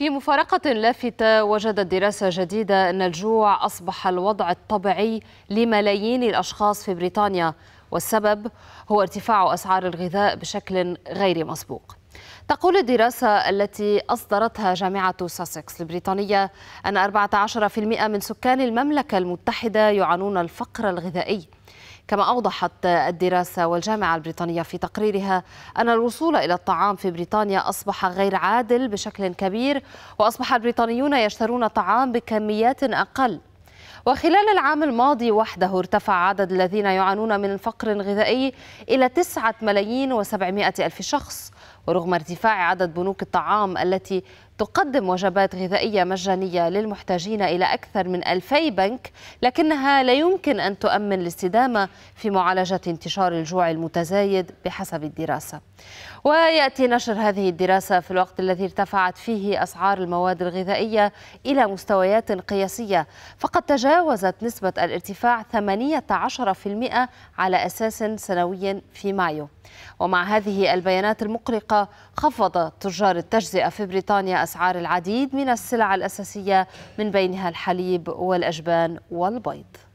في مفارقة لافتة وجدت دراسة جديدة أن الجوع أصبح الوضع الطبيعي لملايين الأشخاص في بريطانيا والسبب هو ارتفاع أسعار الغذاء بشكل غير مسبوق تقول الدراسة التي أصدرتها جامعة ساسكس البريطانية أن 14% من سكان المملكة المتحدة يعانون الفقر الغذائي كما أوضحت الدراسة والجامعة البريطانية في تقريرها أن الوصول إلى الطعام في بريطانيا أصبح غير عادل بشكل كبير وأصبح البريطانيون يشترون الطعام بكميات أقل وخلال العام الماضي وحده ارتفع عدد الذين يعانون من فقر غذائي إلى 9 ملايين و ألف شخص ورغم ارتفاع عدد بنوك الطعام التي تقدم وجبات غذائية مجانية للمحتاجين إلى أكثر من 2000 بنك لكنها لا يمكن أن تؤمن الاستدامة في معالجة انتشار الجوع المتزايد بحسب الدراسة ويأتي نشر هذه الدراسة في الوقت الذي ارتفعت فيه أسعار المواد الغذائية إلى مستويات قياسية فقد تجاوزت نسبة الارتفاع 18% على أساس سنوي في مايو ومع هذه البيانات المقلقة خفض تجار التجزئة في بريطانيا أسعار العديد من السلع الأساسية من بينها الحليب والأجبان والبيض